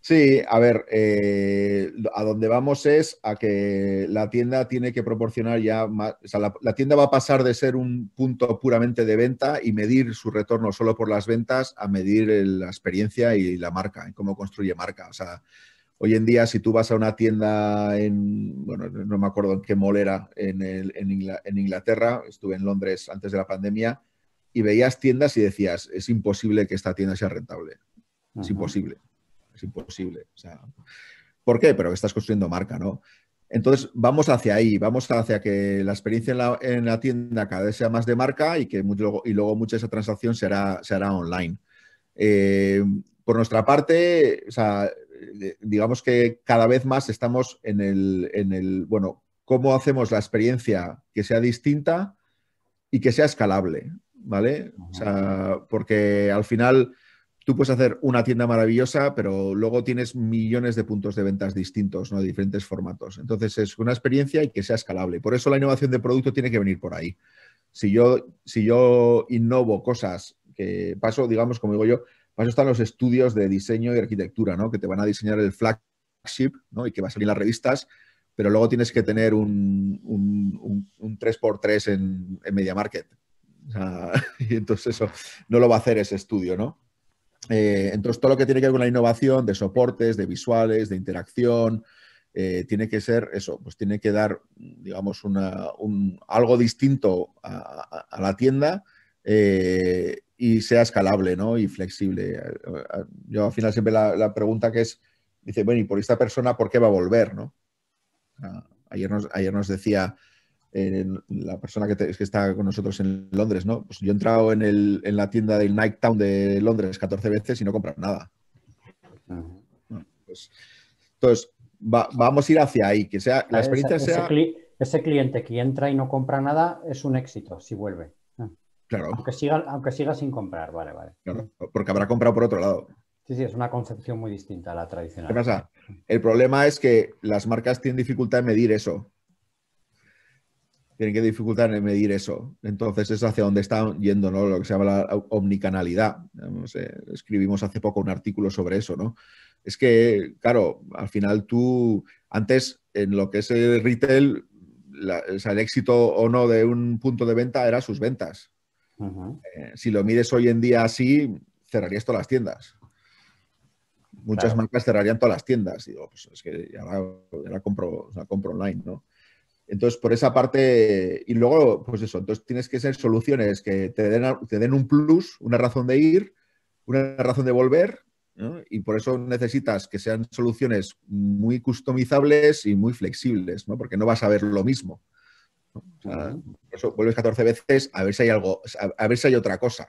sí, a ver, eh, a donde vamos es a que la tienda tiene que proporcionar ya más, o sea, la, tienda va a pasar de ser un punto puramente de venta y medir su retorno solo por las ventas a medir la experiencia y la marca, en cómo construye marca. O sea, Hoy en día, si tú vas a una tienda en, bueno, no me acuerdo en qué molera, en, en, Inglaterra, estuve en Londres antes de la pandemia, y veías tiendas y decías, es imposible que esta tienda sea rentable. Es imposible, es imposible. O ¿Por qué? Pero estás construyendo marca, ¿no? Entonces, vamos hacia ahí, vamos hacia que la experiencia en la, tienda cada vez sea más de marca y que luego mucha de esa transacción se hará, online. Eh, por nuestra parte, o sea, digamos que cada vez más estamos en el, en el, bueno, cómo hacemos la experiencia que sea distinta y que sea escalable, ¿vale? O sea, porque al final tú puedes hacer una tienda maravillosa, pero luego tienes millones de puntos de ventas distintos, ¿no? De diferentes formatos. Entonces es una experiencia y que sea escalable. Por eso la innovación de producto tiene que venir por ahí. Si yo, si yo innovo cosas que paso, digamos, como digo yo, para eso están los estudios de diseño y arquitectura, ¿no? Que te van a diseñar el flagship, ¿no? Y que va a salir en las revistas, pero luego tienes que tener un, 3x3 en, Media Market. y entonces eso no lo va a hacer ese estudio, ¿no? Eh, entonces, todo lo que tiene que ver con la innovación de soportes, de visuales, de interacción, eh, tiene que ser eso, pues tiene que dar, digamos, un, algo distinto a, la tienda eh, y sea escalable ¿no? y flexible. Eh, eh, eh, yo al final siempre la, pregunta que es, dice, bueno, ¿y por esta persona por qué va a volver? ¿no? Ayer, nos, ayer nos decía la persona que, que, está con nosotros en Londres, ¿no? Pues yo he entrado en, el, en la tienda del Night Town de Londres 14 veces y no comprado nada. Pues, entonces, vamos a ir hacia ahí, que sea, la experiencia sea... ese cliente que entra y no compra nada es un éxito si vuelve. Aunque siga, aunque siga sin comprar, vale, vale. porque habrá comprado por otro lado. Sí, sí, es una concepción muy distinta a la tradicional. ¿Qué pasa? El problema es que las marcas tienen dificultad en medir eso. Tienen que dificultad en medir eso. Entonces es hacia donde están yendo, ¿no? Lo que se llama la omnicanalidad. escribimos hace poco un artículo sobre eso, ¿no? Es que, claro, al final tú, antes en lo que es el retail, el éxito o no de un punto de venta era sus ventas eh, si lo mides hoy en día así, cerrarías todas las tiendas. Muchas marcas cerrarían todas las tiendas. Digo, pues es que ya la, compro, la compro online, ¿no? Entonces, por esa parte, y luego, pues eso, entonces tienes que ser soluciones que te den, te den un plus, una razón de ir, una razón de volver, y por eso necesitas que sean soluciones muy customizables y muy flexibles, ¿no? porque no vas a ver lo mismo vuelves 14 veces a ver si hay algo, a ver si hay otra cosa.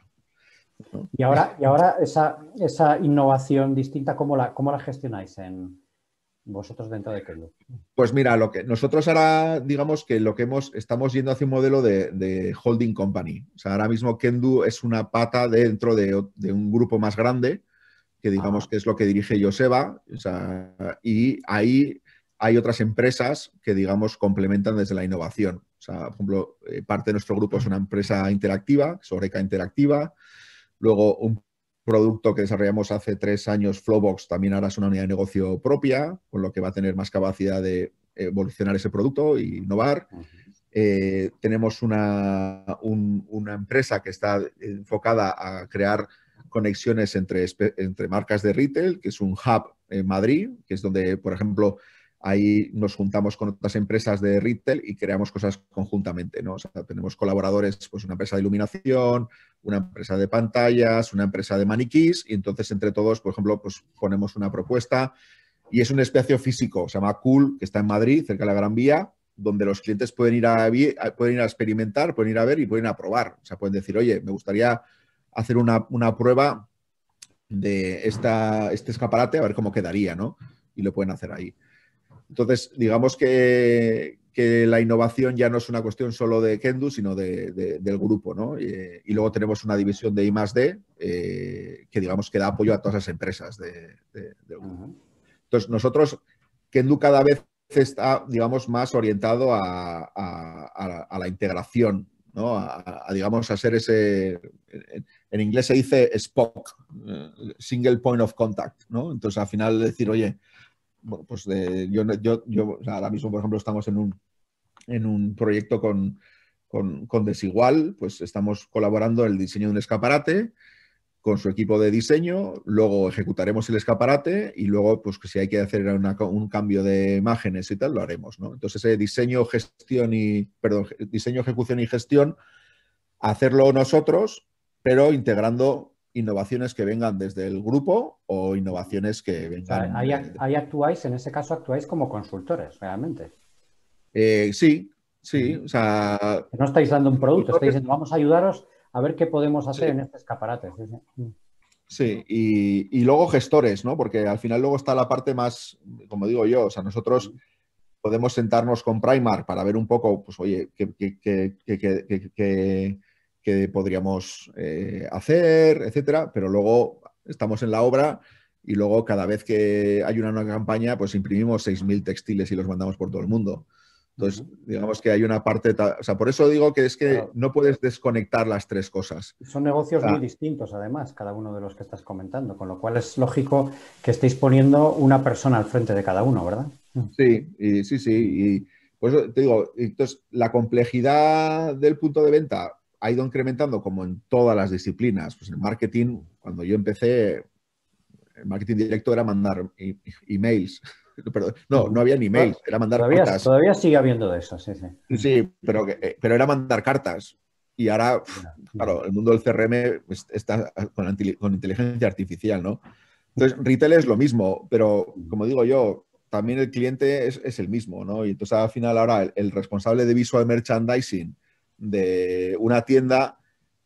Y ahora, y ahora esa, esa innovación distinta, ¿cómo la, cómo la gestionáis en vosotros dentro de Kendo? Pues mira, lo que nosotros ahora, digamos que lo que hemos, estamos yendo hacia un modelo de, holding company. O sea, ahora mismo Kendo es una pata dentro de, un grupo más grande, que digamos que es lo que dirige Joseba, y ahí hay otras empresas que, digamos, complementan desde la innovación por ejemplo, eh, parte de nuestro grupo es una empresa interactiva, Soreca Interactiva. Luego, un producto que desarrollamos hace tres años, Flowbox, también ahora es una unidad de negocio propia, con lo que va a tener más capacidad de evolucionar ese producto e innovar. Eh, tenemos una, una, empresa que está enfocada a crear conexiones entre, entre marcas de retail, que es un hub en Madrid, que es donde, por ejemplo, Ahí nos juntamos con otras empresas de retail y creamos cosas conjuntamente, ¿no? O sea, tenemos colaboradores, pues una empresa de iluminación, una empresa de pantallas, una empresa de maniquís y entonces entre todos, por ejemplo, pues ponemos una propuesta y es un espacio físico, se llama Cool, que está en Madrid, cerca de la Gran Vía, donde los clientes pueden ir a, pueden ir a experimentar, pueden ir a ver y pueden a probar. O sea, pueden decir, oye, me gustaría hacer una, prueba de esta, este escaparate a ver cómo quedaría, ¿no? Y lo pueden hacer ahí. Entonces, digamos que, que la innovación ya no es una cuestión solo de Kendu, sino de, del grupo, ¿no? y luego tenemos una división de I más D eh, que, digamos, que da apoyo a todas las empresas de, del grupo. Entonces, nosotros, Kendu cada vez está, digamos, más orientado a, a, a la integración, ¿no? A, digamos, a ser ese, en inglés se dice SPOC, eh, Single Point of Contact, ¿no? Entonces, al final decir, oye, pues eh, yo, ahora mismo, por ejemplo, estamos en un, en un proyecto con, Desigual, pues estamos colaborando en el diseño de un escaparate con su equipo de diseño, luego ejecutaremos el escaparate y luego, pues que si hay que hacer un cambio de imágenes y tal, lo haremos, ¿no? Entonces, ese diseño, gestión y, perdón, diseño, ejecución y gestión, hacerlo nosotros, pero integrando innovaciones que vengan desde el grupo o innovaciones que vengan. ahí, actuáis, en ese caso actuáis como consultores, realmente. Eh, sí, sí, o sea. No estáis dando un producto, estáis diciendo, vamos a ayudaros a ver qué podemos hacer en este escaparate. Sí, mm. y, luego gestores, ¿no? Porque al final luego está la parte más, como digo yo, o sea, nosotros podemos sentarnos con Primark para ver un poco, pues, oye, que qué que podríamos eh, hacer, etcétera, pero luego estamos en la obra y luego cada vez que hay una nueva campaña, pues imprimimos 6.000 textiles y los mandamos por todo el mundo. Entonces, digamos que hay una parte, o sea, por eso digo que es que no puedes desconectar las tres cosas. Son negocios ah. muy distintos, además, cada uno de los que estás comentando, con lo cual es lógico que estéis poniendo una persona al frente de cada uno, ¿verdad? Sí, sí, sí. Y por pues, te digo, entonces, la complejidad del punto de venta, ha ido incrementando como en todas las disciplinas. Pues en marketing, cuando yo empecé, el marketing directo era mandar emails. no, no había ni emails, ah, era mandar todavía, cartas. Todavía sigue habiendo de eso, sí, sí. Sí, pero, eh, pero era mandar cartas. Y ahora, claro, el mundo del CRM está con, inteligencia artificial, ¿no? Entonces, retail es lo mismo, pero como digo yo, también el cliente es, el mismo, ¿no? Y entonces al final ahora el responsable de visual merchandising de una tienda,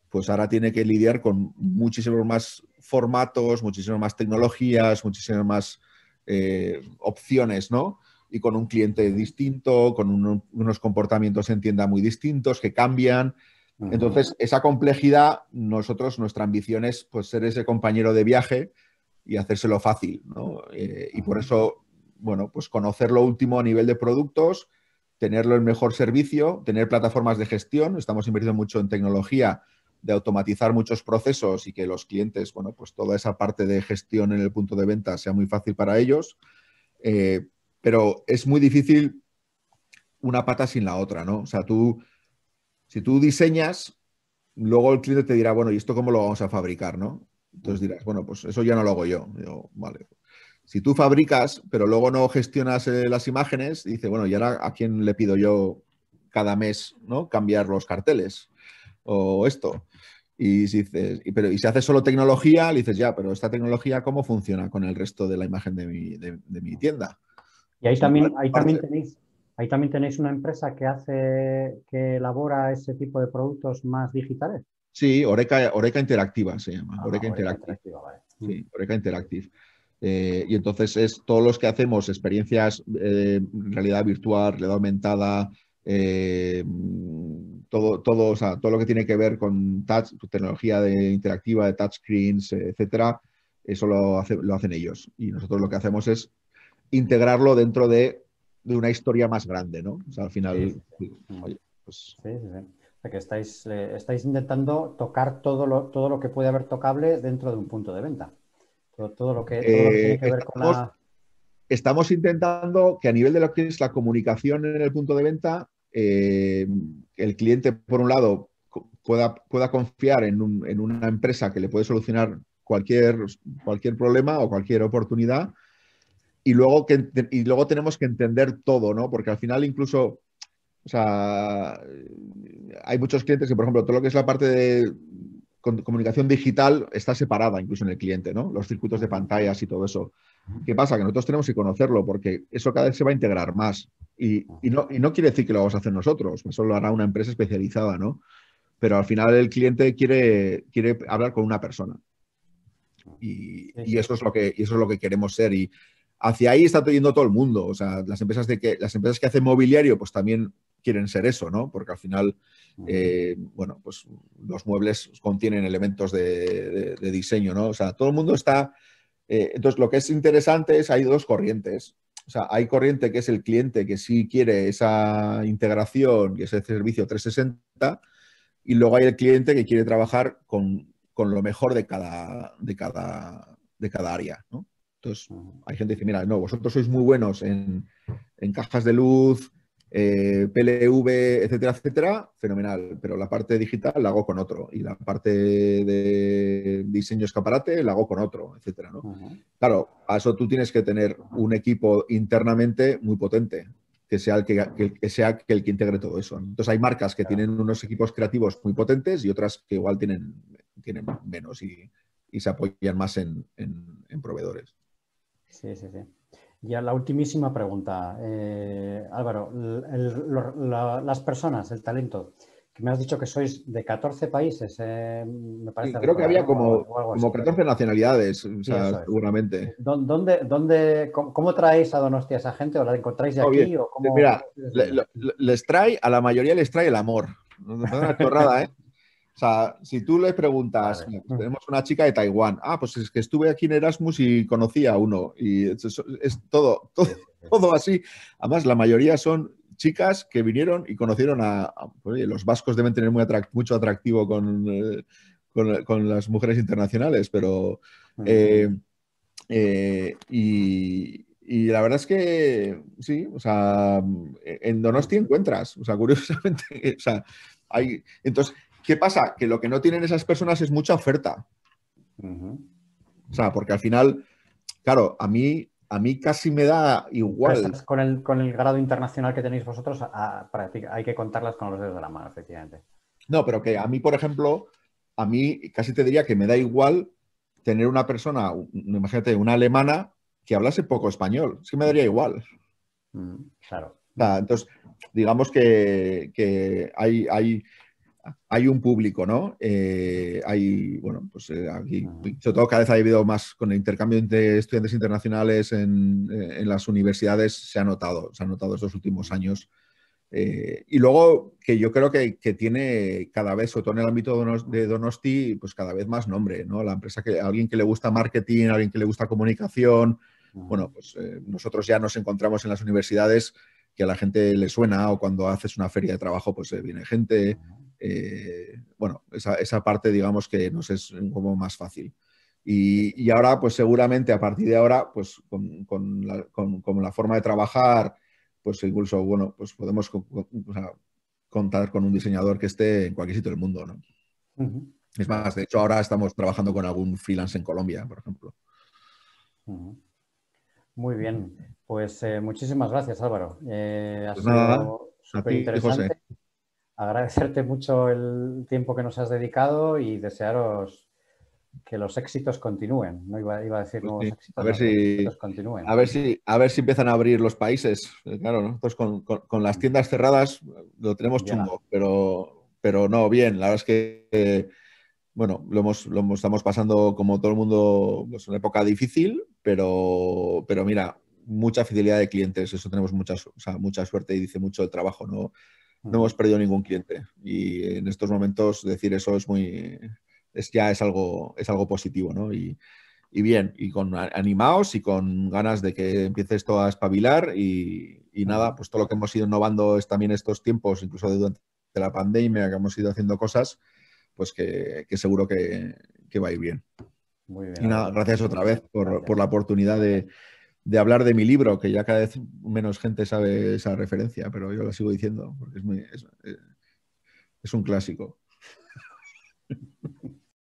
pues ahora tiene que lidiar con muchísimos más formatos, muchísimas más tecnologías, muchísimas más eh, opciones, ¿no? Y con un cliente distinto, con unos comportamientos en tienda muy distintos que cambian. Entonces, esa complejidad, nosotros, nuestra ambición es pues, ser ese compañero de viaje y hacérselo fácil, ¿no? Eh, y por eso, bueno, pues conocer lo último a nivel de productos, tenerlo el mejor servicio, tener plataformas de gestión. Estamos invirtiendo mucho en tecnología de automatizar muchos procesos y que los clientes, bueno, pues toda esa parte de gestión en el punto de venta sea muy fácil para ellos. Eh, pero es muy difícil una pata sin la otra, ¿no? O sea, tú, si tú diseñas, luego el cliente te dirá, bueno, ¿y esto cómo lo vamos a fabricar, no? Entonces dirás, bueno, pues eso ya no lo hago yo. Digo, vale, si tú fabricas, pero luego no gestionas eh, las imágenes, dice, bueno, ¿y ahora a quién le pido yo cada mes ¿no? cambiar los carteles? O esto. Y si, dices, pero, y si haces solo tecnología, le dices, ya, pero esta tecnología, ¿cómo funciona con el resto de la imagen de mi, tienda? Y ahí también, ahí también tenéis, ahí también tenéis una empresa que hace, que elabora ese tipo de productos más digitales. Sí, Oreca, Oreca Interactiva se llama. Ah, Oreca, Interactiva vale. Sí, Oreca Interactive. Eh, y entonces es todos los que hacemos experiencias, eh, realidad virtual, realidad aumentada, eh, todo, todo, todo lo que tiene que ver con touch, tecnología de, interactiva de touchscreens, eh, etcétera, eso lo, lo, hacen ellos. Y nosotros lo que hacemos es integrarlo dentro de, una historia más grande, ¿no? al final. Sí, sí. sí, estáis, estáis intentando tocar todo lo, todo lo que puede haber tocable dentro de un punto de venta. Todo, lo que, tiene eh, que ver estamos, con la... Estamos intentando que a nivel de lo que es la comunicación en el punto de venta, eh, el cliente, por un lado, pueda, pueda confiar en, una empresa que le puede solucionar cualquier, cualquier problema o cualquier oportunidad. Y luego, que, y luego tenemos que entender todo, ¿no? Porque al final incluso o sea, hay muchos clientes que, por ejemplo, todo lo que es la parte de, comunicación digital está separada incluso en el cliente, ¿no? Los circuitos de pantallas y todo eso. ¿Qué pasa? Que nosotros tenemos que conocerlo porque eso cada vez se va a integrar más. Y, no, quiere decir que lo vamos a hacer nosotros, eso lo hará una empresa especializada, ¿no? Pero al final el cliente quiere, hablar con una persona. Y, eso es lo que, eso es lo que queremos ser. Y hacia ahí está yendo todo el mundo. O sea, las empresas que hacen mobiliario, pues también quieren ser eso, ¿no? Porque al final, eh, bueno, pues los muebles contienen elementos de, diseño, ¿no? O sea, todo el mundo está... Eh, entonces, lo que es interesante es, hay dos corrientes. O sea, hay corriente que es el cliente que sí quiere esa integración y ese servicio 360, y luego hay el cliente que quiere trabajar con, lo mejor de cada, de cada, de cada área, ¿no? Entonces, hay gente que dice, mira, no, vosotros sois muy buenos en, en cajas de luz, eh, PLV, etcétera, etcétera, fenomenal. Pero la parte digital la hago con otro y la parte de diseño escaparate la hago con otro, etcétera. ¿no? Claro, a eso tú tienes que tener un equipo internamente muy potente. Que sea, el que, el que integre todo eso. Entonces hay marcas que tienen unos equipos creativos muy potentes y otras que igual tienen, tienen menos y, se apoyan más en, en proveedores. Sí, sí, sí. Ya la ultimísima pregunta, eh, Álvaro. las personas, el talento, que me has dicho que sois de 14 países, eh, me parece. creo que había como, 14 nacionalidades, seguramente. Eh, ¿Dónde, dónde, cómo, traéis a Donostia a esa gente? ¿O la encontráis de oh, aquí? O Mira, les trae, a la mayoría les trae el amor. Una torrada, ¿eh? O sea, si tú le preguntas, pues tenemos una chica de Taiwán, ah, pues es que estuve aquí en Erasmus y conocí a uno, y es, todo, todo, así. Además, la mayoría son chicas que vinieron y conocieron a, los vascos deben tener muy mucho atractivo eh, con, con, las mujeres internacionales, pero... Eh, eh, y, la verdad es que sí, o sea, en Donosti encuentras, o sea, curiosamente, o sea, hay, entonces, ¿Qué pasa? Que lo que no tienen esas personas es mucha oferta. O sea, porque al final, claro, a mí, a mí casi me da igual. con, el, grado internacional que tenéis vosotros, hay que contarlas con los dedos de la mano, efectivamente. No, pero que a mí, por ejemplo, a mí casi te diría que me da igual tener una persona, imagínate, una alemana que hablase poco español. sí me daría igual. Mm, claro. Entonces, digamos que, que hay, hay, hay un público, ¿no? Eh, hay, bueno, pues eh, aquí, ah. sobre todo cada vez ha habido más con el intercambio entre estudiantes internacionales en, eh, las universidades, se ha notado, se ha notado estos últimos mm. años. y luego que yo creo que, que, tiene cada vez, sobre todo en el ámbito de Donosti, pues cada vez más nombre, ¿no? La empresa que, alguien que le gusta marketing, alguien que le gusta comunicación, mm. bueno, pues nosotros ya nos encontramos en las universidades que a la gente le suena o cuando haces una feria de trabajo, pues viene gente. Eh, bueno, esa, parte digamos que nos es como más fácil. Y, ahora, pues seguramente a partir de ahora, pues con, la, forma de trabajar, pues incluso, bueno, pues podemos contar con un diseñador que esté en cualquier sitio del mundo, ¿no? Es más, de hecho, ahora estamos trabajando con algún freelance en Colombia, por ejemplo. Muy bien, pues eh, muchísimas gracias, Álvaro. Eh, ha pues sido súper interesante agradecerte mucho el tiempo que nos has dedicado y desearos que los éxitos continúen. iba, a decir pues a ver si, A ver si, a ver si empiezan a abrir los países. Eh, claro, nosotros con, con, las tiendas cerradas eh, lo tenemos chungo, pero, pero no, bien. La verdad es que eh, bueno, lo hemos, estamos pasando como todo el mundo, es pues, una época difícil, pero, pero mira, mucha fidelidad de clientes, eso tenemos mucha, mucha suerte y dice mucho el trabajo, ¿no? no hemos perdido ningún cliente. Y en estos momentos decir eso es muy, es, ya es algo, es algo positivo, ¿no? Y, bien, y con animados y con ganas de que empiece esto a espabilar y, nada, pues todo lo que hemos ido innovando es también estos tiempos, incluso durante la pandemia, que hemos ido haciendo cosas, pues que, seguro que, que, va a ir bien. Muy bien. Y nada, gracias otra vez por la oportunidad de, de hablar de mi libro, que ya cada vez menos gente sabe esa referencia, pero yo la sigo diciendo porque es, muy, es eh, un clásico.